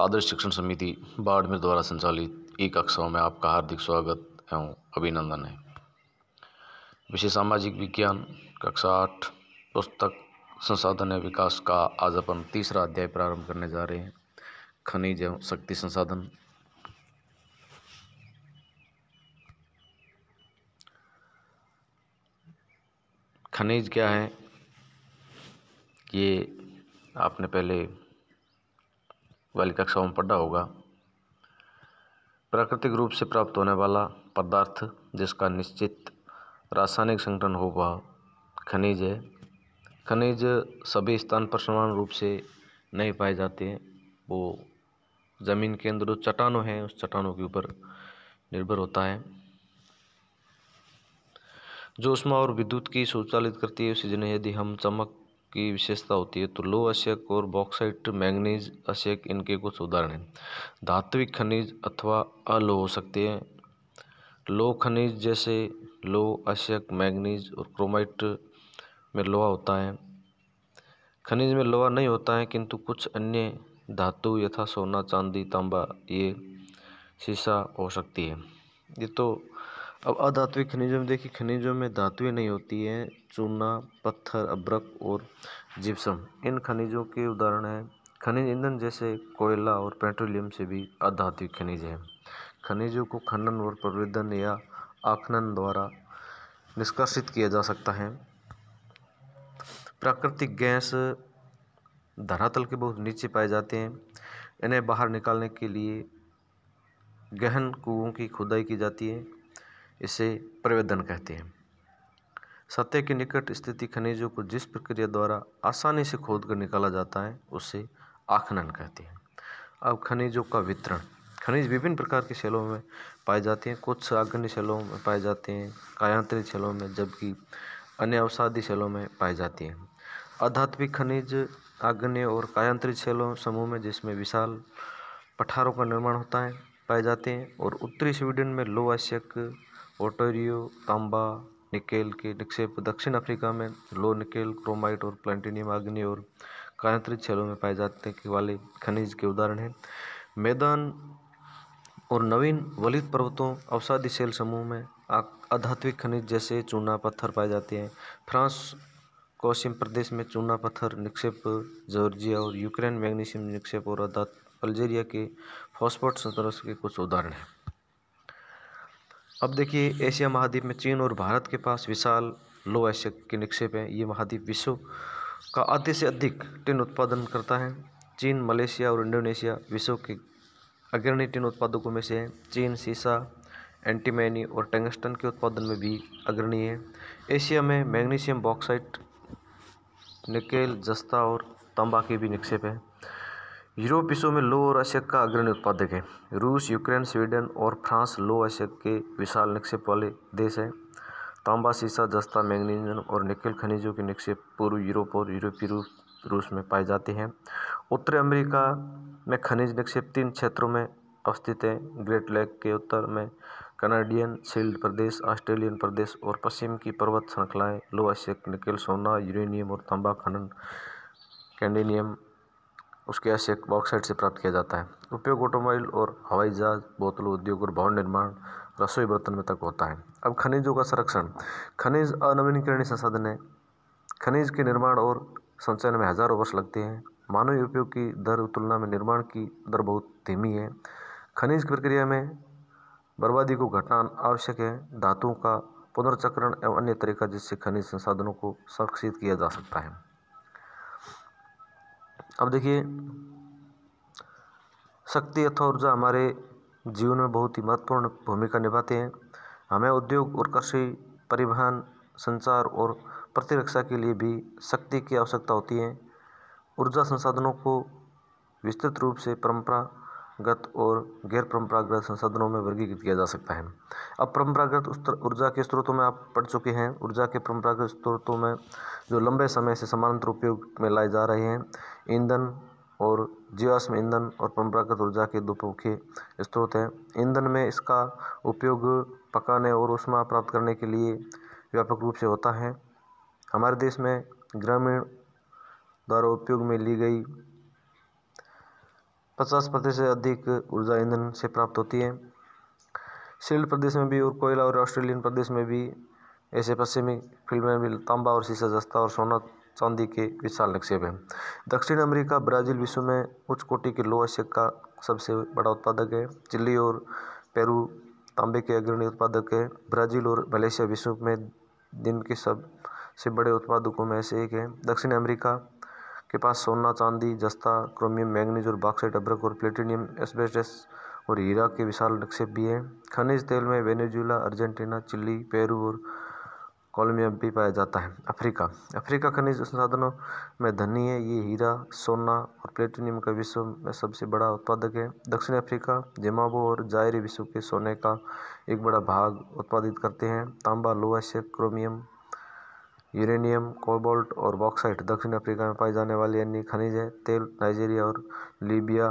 आदर्श शिक्षण समिति बाड़मेर द्वारा संचालित ई कक्षाओं में आपका हार्दिक स्वागत एवं अभिनंदन है विषय सामाजिक विज्ञान कक्षा आठ पुस्तक संसाधन विकास का आज अपन तीसरा अध्याय प्रारंभ करने जा रहे हैं खनिज एवं शक्ति संसाधन खनिज क्या है ये आपने पहले वाली कक्षाओं में पढ़ा होगा प्राकृतिक रूप से प्राप्त होने वाला पदार्थ जिसका निश्चित रासायनिक संगठन हो वह खनिज है खनिज सभी स्थान पर समान रूप से नहीं पाए जाते हैं वो ज़मीन के अंदर जो चट्टानों हैं उस चट्टानों के ऊपर निर्भर होता है जो उष्मा और विद्युत की स्वचालित करती है उसी जिन्हें यदि हम चमक की विशेषता होती है तो लोह अशक और बॉक्साइट मैंगनीज अशक इनके कुछ उदाहरण हैं धात्विक खनिज अथवा अलो हो सकते हैं लोह खनिज जैसे लोह अशक मैंगनीज और क्रोमाइट में लोहा होता है खनिज में लोहा नहीं होता है किंतु कुछ अन्य धातु यथा सोना चांदी तांबा ये शीशा हो सकती है ये तो अब अधात्विक खनिजों में देखिए खनिजों में धातुएं नहीं होती हैं चूना पत्थर अब्रक और जिप्सम इन खनिजों के उदाहरण हैं खनिज ईंधन जैसे कोयला और पेट्रोलियम से भी अधात्विक खनिज हैं खनिजों को खनन और प्रवर्धन या आखनन द्वारा निष्कर्षित किया जा सकता है प्राकृतिक गैस धरातल के बहुत नीचे पाए जाते हैं इन्हें बाहर निकालने के लिए गहन कुओं की खुदाई की जाती है इसे प्रवेदन कहते हैं सतह के निकट स्थिति खनिजों को जिस प्रक्रिया द्वारा आसानी से खोद कर निकाला जाता है उसे आखनन कहते हैं अब खनिजों का वितरण खनिज विभिन्न प्रकार के शैलों में पाए जाते हैं कुछ आग्नि शैलों में पाए जाते हैं कायांतरित शैलों में जबकि अन्य अवसादी शैलों में पाए जाते हैं आध्यात्मिक खनिज आग्नेय और कायांतरित शैलों समूह में जिसमें विशाल पठारों का निर्माण होता है पाए जाते हैं और उत्तरी स्वीडन में लो आवश्यक ओटोरियो तांबा निकेल के निक्षेप दक्षिण अफ्रीका में लो निकेल क्रोमाइट और प्लेटिनियम आग्नि और कायंत्रित शैलों में पाए जाते वाले खनिज के उदाहरण हैं मैदान और नवीन वलित पर्वतों अवसादी शैल समूह में आधात्विक खनिज जैसे चूना पत्थर पाए जाते हैं फ्रांस कौशिम प्रदेश में चूना पत्थर निक्षेप जॉर्जिया और यूक्रेन मैग्नीशियम निक्षेप और अल्जीरिया के फॉस्फोट संतरस के कुछ उदाहरण हैं अब देखिए एशिया महाद्वीप में चीन और भारत के पास विशाल लो एशिया के निक्षेप हैं ये महाद्वीप विश्व का आधे से अधिक टिन उत्पादन करता है चीन मलेशिया और इंडोनेशिया विश्व के अग्रणी टिन उत्पादकों में से हैं चीन सीसा एंटीमैनी और टेंगस्टन के उत्पादन में भी अग्रणी है एशिया में मैग्नीशियम बॉक्साइट निकेल जस्ता और तांबा के भी निक्षेप हैं यूरोप विश्व में लो और अशक का अग्रणी उत्पादक है रूस यूक्रेन स्वीडन और फ्रांस लो अशक के विशाल निक्षेप वाले देश हैं तांबा सीसा जस्ता मैग्नीजियम और निकल खनिजों के निक्षेप पूर्व यूरोप और यूरोपीय रूस में पाए जाते हैं उत्तरी अमेरिका में खनिज निक्षेप तीन क्षेत्रों में अवस्थित हैं ग्रेट लेक के उत्तर में कनाडियन शील्ड प्रदेश ऑस्ट्रेलियन प्रदेश और पश्चिम की पर्वत श्रृंखलाएँ लो लोअशेक निकल सोना यूरेनियम और तांबा खनन कैंडेनियम उसके ऐसे बॉक्साइड से प्राप्त किया जाता है उपयोग ऑटोमोबाइल और हवाई जहाज बोतल उद्योग और भवन निर्माण रसोई बर्तन में तक होता है अब खनिजों का संरक्षण खनिज अनवीनीकरणीय संसाधन है खनिज के निर्माण और संचयन में हजारों वर्ष लगते हैं मानवीय उपयोग की दर तुलना में निर्माण की दर बहुत धीमी है खनिज की प्रक्रिया में बर्बादी को घटाना आवश्यक है धातुओं का पुनर्चक्रण एवं अन्य तरीका जिससे खनिज संसाधनों को संरक्षित किया जा सकता है अब देखिए शक्ति अथवा ऊर्जा हमारे जीवन में बहुत ही महत्वपूर्ण भूमिका निभाते हैं हमें उद्योग और कृषि परिवहन संचार और प्रतिरक्षा के लिए भी शक्ति की आवश्यकता होती है ऊर्जा संसाधनों को विस्तृत रूप से परंपरा गत और गैर परंपरागत संसाधनों में वर्गीकृत किया जा सकता है अब परंपरागत ऊर्जा के स्रोतों में आप पढ़ चुके हैं ऊर्जा के परंपरागत स्रोतों में जो लंबे समय से समानांतर उपयोग में लाए जा रहे हैं ईंधन और जीवाश्म ईंधन और परंपरागत ऊर्जा के दो मुख्य स्रोत हैं ईंधन में इसका उपयोग पकाने और उष्मा प्राप्त करने के लिए व्यापक रूप से होता है हमारे देश में ग्रामीण द्वारा उपयोग में ली गई पचास प्रतिशत अधिक ऊर्जा ईंधन से प्राप्त होती है शील्ड प्रदेश में भी और कोयला और ऑस्ट्रेलियन प्रदेश में भी ऐसे पश्चिमी फील्ड में भी तांबा और शीशा जस्ता और सोना चांदी के विशाल निक्षेप हैं दक्षिण अमेरिका ब्राज़ील विश्व में उच्च कोटि के लोह अयस्क का सबसे बड़ा उत्पादक है चिली और पेरू तांबे के अग्रणी उत्पादक है ब्राज़ील और मलेशिया विश्व में दिन के सबसे बड़े उत्पादकों में से एक है दक्षिण अमेरिका के पास सोना चांदी जस्ता क्रोमियम मैंगनीज और बाक्साइट अब्रक और प्लेटिनियम एस्बेस्टस और हीरा के विशाल नक्शे भी हैं खनिज तेल में वेनेजुला अर्जेंटीना चिली पेरू और कोलंबिया भी पाया जाता है अफ्रीका अफ्रीका खनिज संसाधनों में धनी है ये हीरा सोना और प्लेटिनियम का विश्व में सबसे बड़ा उत्पादक है दक्षिण अफ्रीका जिमाबो और जायरी विश्व के सोने का एक बड़ा भाग उत्पादित करते हैं तांबा लोहा क्रोमियम यूरेनियम कोबाल्ट और बॉक्साइट दक्षिण अफ्रीका में पाए जाने वाले अन्य खनिज है तेल नाइजीरिया और लीबिया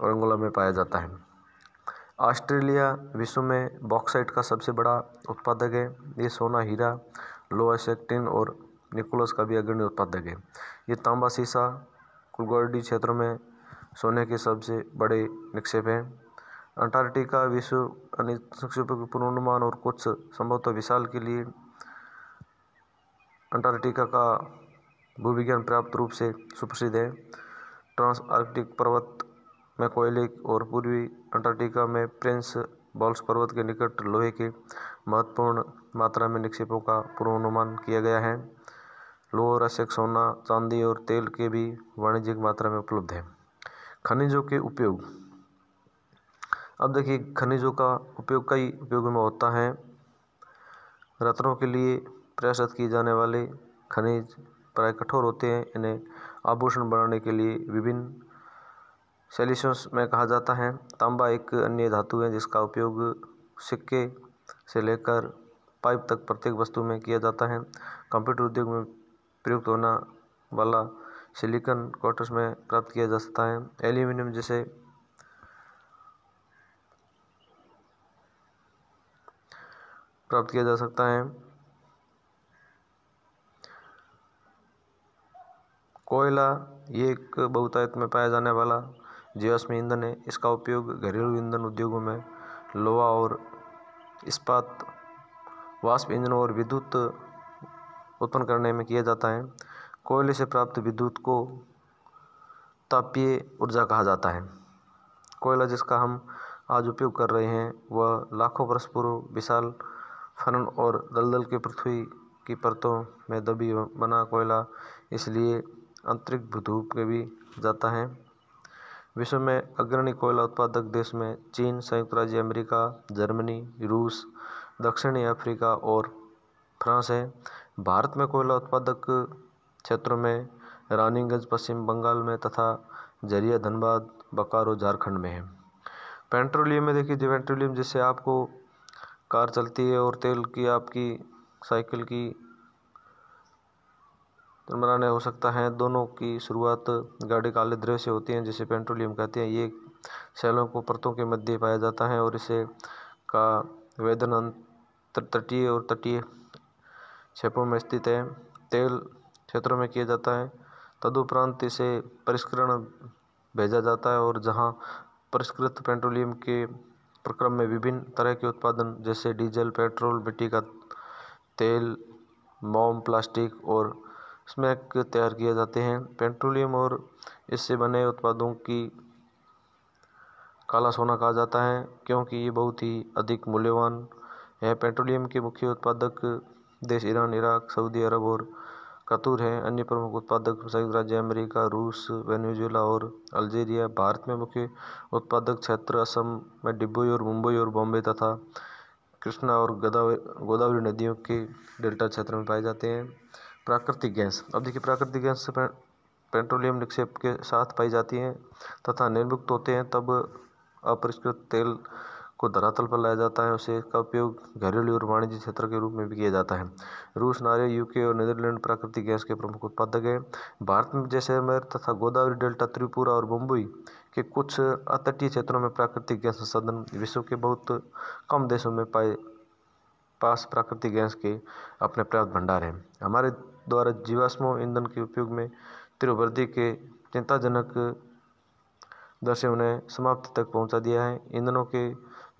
और अंगोला में पाया जाता है ऑस्ट्रेलिया विश्व में बॉक्साइट का सबसे बड़ा उत्पादक है ये सोना हीरा लोअसेक्टिन और निकोलस का भी अग्रणी उत्पादक है ये तांबा सीसा कुलगोडी क्षेत्रों में सोने के सबसे बड़े निक्षेप हैं अंटार्कटिका विश्व पूर्वानुमान और कुछ संभवतः विशाल के लिए अंटार्कटिका का भूविज्ञान पर्याप्त रूप से सुप्रसिद्ध है ट्रांस आर्कटिक पर्वत में कोयले और पूर्वी अंटार्कटिका में प्रिंस बॉल्स पर्वत के निकट लोहे के महत्वपूर्ण मात्रा में निक्षेपों का पूर्वानुमान किया गया है लोअर अशक सोना चांदी और तेल के भी वाणिज्यिक मात्रा में उपलब्ध है खनिजों के उपयोग अब देखिए खनिजों का उपयोग कई उपयोग में होता है रत्नों के लिए प्रयासरत किए जाने वाले खनिज प्राय कठोर होते हैं इन्हें आभूषण बनाने के लिए विभिन्न सैलिशोंस में कहा जाता है तांबा एक अन्य धातु है जिसका उपयोग सिक्के से लेकर पाइप तक प्रत्येक वस्तु में किया जाता है कंप्यूटर उद्योग में प्रयुक्त होना वाला सिलिकॉन क्वार्टर्स में प्राप्त किया जा सकता है एल्यूमिनियम जैसे प्राप्त किया जा सकता है कोयला ये एक बहुतायत में पाया जाने वाला जीवाश्म ईंधन है इसका उपयोग घरेलू ईंधन उद्योगों में लोहा और इस्पात वाष्प इंजन और विद्युत उत्पन्न करने में किया जाता है कोयले से प्राप्त विद्युत को तापीय ऊर्जा कहा जाता है कोयला जिसका हम आज उपयोग कर रहे हैं वह लाखों वर्ष पूर्व विशाल फनन और दलदल के पृथ्वी की परतों में दबी बना कोयला इसलिए अंतरिक्ष धूप में भी जाता है विश्व में अग्रणी कोयला उत्पादक देश में चीन संयुक्त राज्य अमेरिका जर्मनी रूस दक्षिणी अफ्रीका और फ्रांस है भारत में कोयला उत्पादक क्षेत्रों में रानीगंज पश्चिम बंगाल में तथा जरिया धनबाद बकारो झारखंड में है पेट्रोलियम में देखिए पेट्रोलियम जिससे आपको कार चलती है और तेल की आपकी साइकिल की तन्मय हो सकता है दोनों की शुरुआत गाढ़े काले द्रव्य से होती है जिसे पेट्रोलियम कहते हैं ये शैलों को परतों के मध्य पाया जाता है और इसे का वेदन तटीय और तटीय क्षेत्रों में स्थित है तेल क्षेत्रों में किया जाता है तदुपरांत इसे परिष्करण भेजा जाता है और जहाँ परिष्कृत पेट्रोलियम के प्रक्रम में विभिन्न तरह के उत्पादन जैसे डीजल पेट्रोल मिट्टी का तेल मोम प्लास्टिक और स्मैक तैयार किए जाते हैं पेट्रोलियम और इससे बने उत्पादों की काला सोना कहा जाता है क्योंकि ये बहुत ही अधिक मूल्यवान है पेट्रोलियम के मुख्य उत्पादक देश ईरान इराक सऊदी अरब और कतूर हैं अन्य प्रमुख उत्पादक संयुक्त राज्य अमेरिका रूस वेनेजुएला और अल्जीरिया भारत में मुख्य उत्पादक क्षेत्र असम में डिब्बोई और मुंबई और बॉम्बे तथा कृष्णा और गोदावरी नदियों के डेल्टा क्षेत्र में पाए जाते हैं प्राकृतिक गैस अब देखिए प्राकृतिक गैस से पेट्रोलियम निक्षेप के साथ पाई जाती हैं तथा निर्मुक्त होते हैं तब अपरिष्कृत तेल को धरातल पर लाया जाता है उसे का उपयोग घरेलू और वाणिज्य क्षेत्र के रूप में भी किया जाता है रूस नारे यूके और नीदरलैंड प्राकृतिक गैस के प्रमुख उत्पादक हैं भारत में जैसलमेर तथा गोदावरी डेल्टा त्रिपुरा और मुंबई के कुछ अतटीय क्षेत्रों में प्राकृतिक गैस संसाधन विश्व के बहुत कम देशों में पाए पास प्राकृतिक गैस के अपने पर्याप्त भंडार हैं हमारे द्वारा जीवाश्म ईंधन के उपयोग में तिरुवृद्धि के चिंताजनक दर से उन्हें समाप्ति तक पहुंचा दिया है ईंधनों के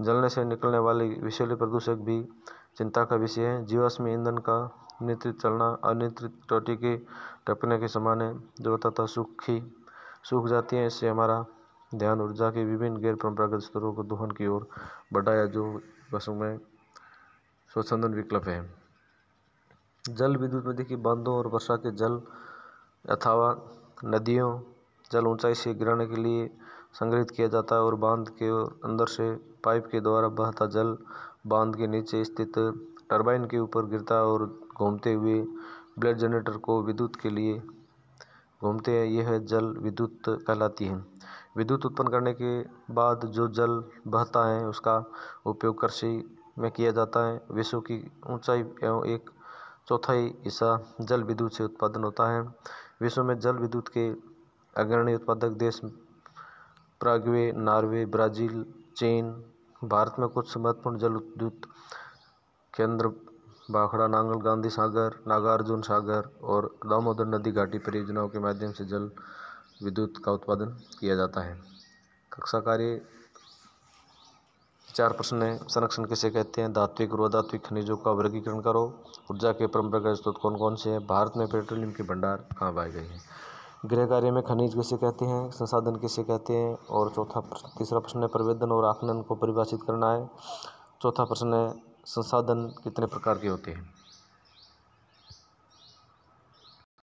जलने से निकलने वाले विषैले प्रदूषक भी चिंता का विषय है जीवाश्म ईंधन का नियंत्रित चलना अनियंत्रित टोटी के टपकने के समान है जो तथा सूखी सूख जाती है इससे हमारा ध्यान ऊर्जा के विभिन्न गैर परंपरागत स्तरों को दोहन की ओर बढ़ाया जो बसों में स्वच्छंदन विकल्प है जल विद्युत में देखिए बांधों और वर्षा के जल अथवा नदियों जल ऊंचाई से गिराने के लिए संग्रहित किया जाता है और बांध के अंदर से पाइप के द्वारा बहता जल बांध के नीचे स्थित टरबाइन के ऊपर गिरता है और घूमते हुए ब्लड जनरेटर को विद्युत के लिए घूमते हैं यह है जल विद्युत कहलाती है विद्युत उत्पन्न करने के बाद जो जल बहता है उसका उपयोग कृषि में किया जाता है विश्व की ऊंचाई एवं एक चौथाई हिस्सा जल विद्युत से उत्पादन होता है विश्व में जल विद्युत के अग्रणी उत्पादक देश प्राग्वे नार्वे ब्राज़ील चीन भारत में कुछ महत्वपूर्ण जल विद्युत केंद्र बाखड़ा नांगल गांधी सागर नागार्जुन सागर और दामोदर नदी घाटी परियोजनाओं के माध्यम से जल विद्युत का उत्पादन किया जाता है कक्षा कार्य चार प्रश्न है संरक्षण किसे कहते हैं धात्विक और अधात्विक खनिजों का वर्गीकरण करो ऊर्जा के परंपरागत स्रोत कौन कौन से हैं भारत में पेट्रोलियम के भंडार कहाँ पाए गए हैं गृह कार्य में खनिज किसे कहते हैं संसाधन किसे कहते हैं और चौथा तीसरा प्रश्न है प्रवेदन और आखनन को परिभाषित करना है चौथा प्रश्न है संसाधन कितने प्रकार के होते हैं